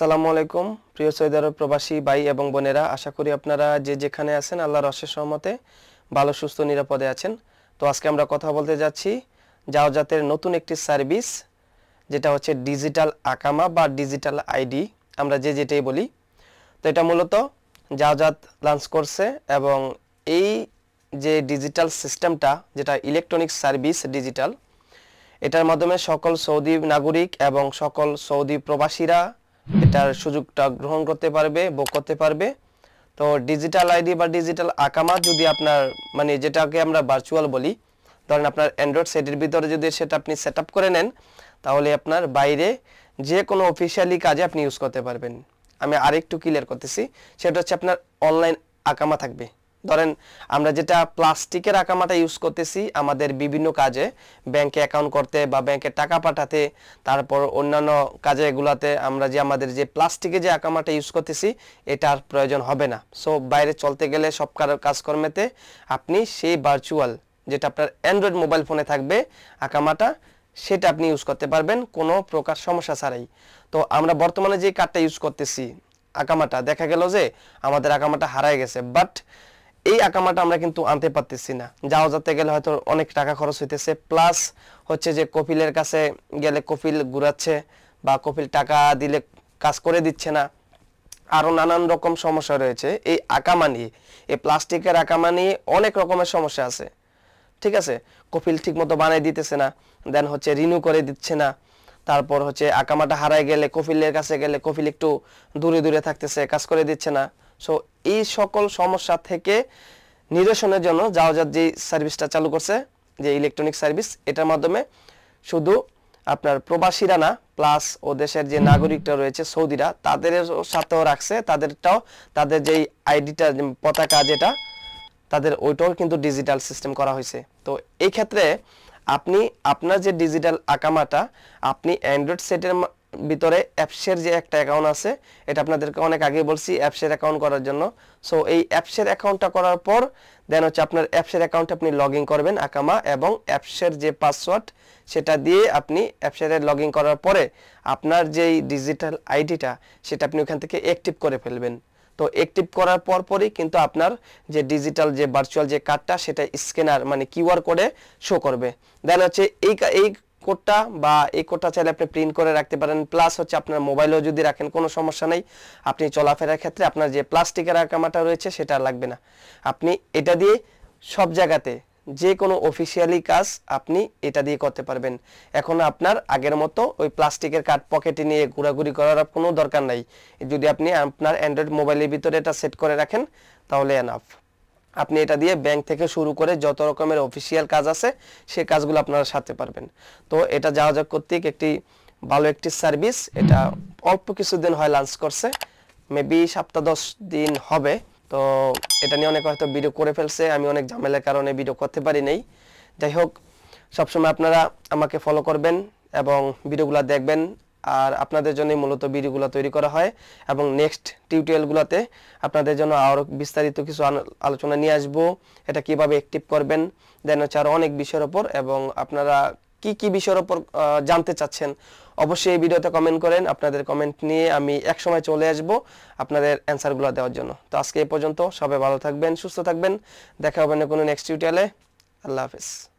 আসসালামু আলাইকুম প্রিয় সৈদার আরব প্রবাসী ভাই এবং বোনেরা আশা করি আপনারা যে যেখানে আছেন আল্লাহর অশেষ সহমতে ভালো সুস্থ নিরাপদে আছেন তো আজকে আমরা কথা বলতে যাচ্ছি জাওজাতের নতুন একটি সার্ভিস যেটা হচ্ছে ডিজিটাল আকামা বা ডিজিটাল আইডি আমরা যে যেটাই বলি তো এটা মূলত জাওজাত লঞ্চ করছে এবং এই যে ডিজিটাল সিস্টেমটা যেটা ইলেকট্রনিক সার্ভিস ডিজিটাল এটার মাধ্যমে সকল সৌদি নাগরিক এবং সকল সৌদি প্রবাসীরা এটার সুযোগটা গ্রহণ করতে পারবে বুক করতে পারবে তো ডিজিটাল আইডি বা ডিজিটাল আকামা যদি আপনার মানে যেটাকে আমরা ভার্চুয়াল বলি ধরেন আপনার অ্যান্ড্রয়েড সেটের ভিতরে যদি সেটা আপনি সেট করে নেন তাহলে আপনার বাইরে যে কোনো অফিসিয়ালি কাজে আপনি ইউজ করতে পারবেন আমি আরেকটু ক্লিয়ার করতেছি সেটা হচ্ছে আপনার অনলাইন আকামা থাকবে ধরেন আমরা যেটা প্লাস্টিকের আঁকামাটা ইউজ করতেছি আমাদের বিভিন্ন কাজে ব্যাংকে অ্যাকাউন্ট করতে বা ব্যাংকে টাকা পাঠাতে তারপর অন্যান্য কাজে এগুলাতে আমরা যে আমাদের যে প্লাস্টিকে যে আঁকামাটা ইউজ করতেছি এটার প্রয়োজন হবে না সো বাইরে চলতে গেলে সব কাজকর্মেতে আপনি সেই ভার্চুয়াল যেটা আপনার অ্যান্ড্রয়েড মোবাইল ফোনে থাকবে আঁকামাটা সেটা আপনি ইউজ করতে পারবেন কোনো প্রকার সমস্যা ছাড়াই তো আমরা বর্তমানে যে কার্ডটা ইউজ করতেছি আঁকামাটা দেখা গেল যে আমাদের আঁকামাটা হারায় গেছে বাট এই আকামাটা আমরা কিন্তু আনতে পারতেছি না যাওয়া যেতে গেলে হয়তো অনেক টাকা খরচ হইতেছে প্লাস হচ্ছে যে কপিলের কাছে গেলে কপিল ঘুরাচ্ছে বা কপিল টাকা দিলে কাজ করে দিচ্ছে না আরও নানান রকম সমস্যা রয়েছে এই আঁকা নিয়ে এই প্লাস্টিকের আঁকা নিয়ে অনেক রকমের সমস্যা আছে ঠিক আছে কপিল ঠিকমতো বানিয়ে দিতেছে না দেন হচ্ছে রিনিউ করে দিচ্ছে না তারপর হচ্ছে আঁকামাটা হারায় গেলে কপিলের কাছে গেলে কপিল একটু দূরে দূরে থাকতেছে কাজ করে দিচ্ছে না সো এই সকল সমস্যা থেকে নিরসনের জন্য যাওয়াজার যে সার্ভিসটা চালু করছে যে ইলেকট্রনিক সার্ভিস এটার মাধ্যমে শুধু আপনার প্রবাসীরা না প্লাস ও দেশের যে নাগরিকটা রয়েছে সৌদিরা তাদের সাথেও রাখছে তাদেরটাও তাদের যেই আইডিটা পতাকা যেটা তাদের ওইটাও কিন্তু ডিজিটাল সিস্টেম করা হয়েছে তো এই ক্ষেত্রে আপনি আপনার যে ডিজিটাল আকামাটা আপনি অ্যান্ড্রয়েড সেটের ভিতরে অ্যাপসের যে একটা অ্যাকাউন্ট আছে এটা আপনাদেরকে অনেক আগে বলছি অ্যাপসের অ্যাকাউন্ট করার জন্য সো এই অ্যাপসের অ্যাকাউন্টটা করার পর দেন হচ্ছে আপনার অ্যাপসের অ্যাকাউন্টে আপনি লগ করবেন আকামা এবং অ্যাপসের যে পাসওয়ার্ড সেটা দিয়ে আপনি অ্যাপসের লগ করার পরে আপনার যেই ডিজিটাল আইডিটা সেটা আপনি ওখান থেকে অ্যাক্টিভ করে ফেলবেন তো অ্যাক্টিভ করার পর পরই কিন্তু আপনার যে ডিজিটাল যে ভার্চুয়াল যে কার্ডটা সেটা স্ক্যানার মানে কিউআর কোডে শো করবে দেন হচ্ছে এই এই কোডটা বা এই কোডটা চাইলে আপনি প্রিন্ট করে রাখতে পারেন প্লাস হচ্ছে আপনার মোবাইলও যদি রাখেন কোনো সমস্যা নেই আপনি চলাফেরার ক্ষেত্রে আপনার যে প্লাস্টিকের আকামাটা রয়েছে সেটা লাগবে না আপনি এটা দিয়ে সব জায়গাতে যে কোনো অফিসিয়ালি কাজ আপনি এটা দিয়ে করতে পারবেন এখন আপনার আগের মতো ওই প্লাস্টিকের কার্ড পকেটে নিয়ে ঘোরাঘুরি করার কোনো দরকার নাই যদি আপনি আপনার অ্যান্ড্রয়েড মোবাইলের ভিতরে এটা সেট করে রাখেন তাহলে এনাফ আপনি এটা দিয়ে ব্যাংক থেকে শুরু করে যত রকমের অফিসিয়াল কাজ আছে সে কাজগুলো আপনারা সাথে পারবেন তো এটা যাওয়া যাক কর্তৃক একটি ভালো একটি সার্ভিস এটা অল্প কিছুদিন হয় লঞ্চ করছে মেবি সপ্তাহ দশ দিন হবে তো এটা নিয়ে অনেক হয়তো ভিডিও করে ফেলছে আমি অনেক ঝামেলার কারণে ভিডিও করতে পারি নাই যাই হোক সবসময় আপনারা আমাকে ফলো করবেন এবং ভিডিওগুলো দেখবেন আর আপনাদের জন্য মূলত ভিডিওগুলো তৈরি করা হয় এবং নেক্সট টিউটোরিয়ালগুলোতে আপনাদের জন্য আরও বিস্তারিত কিছু আলোচনা নিয়ে আসবো এটা কিভাবে অ্যাক্টিভ করবেন দেন হচ্ছে আরও অনেক বিষয়ের ওপর এবং আপনারা কি কি বিষয়ের ওপর জানতে চাচ্ছেন অবশ্যই এই ভিডিওতে কমেন্ট করেন আপনাদের কমেন্ট নিয়ে আমি একসময় চলে আসব আপনাদের অ্যান্সারগুলো দেওয়ার জন্য তো আজকে এ পর্যন্ত সবাই ভালো থাকবেন সুস্থ থাকবেন দেখা হবে না কোনো নেক্সট টিউটোরিয়ালে আল্লাহ হাফিজ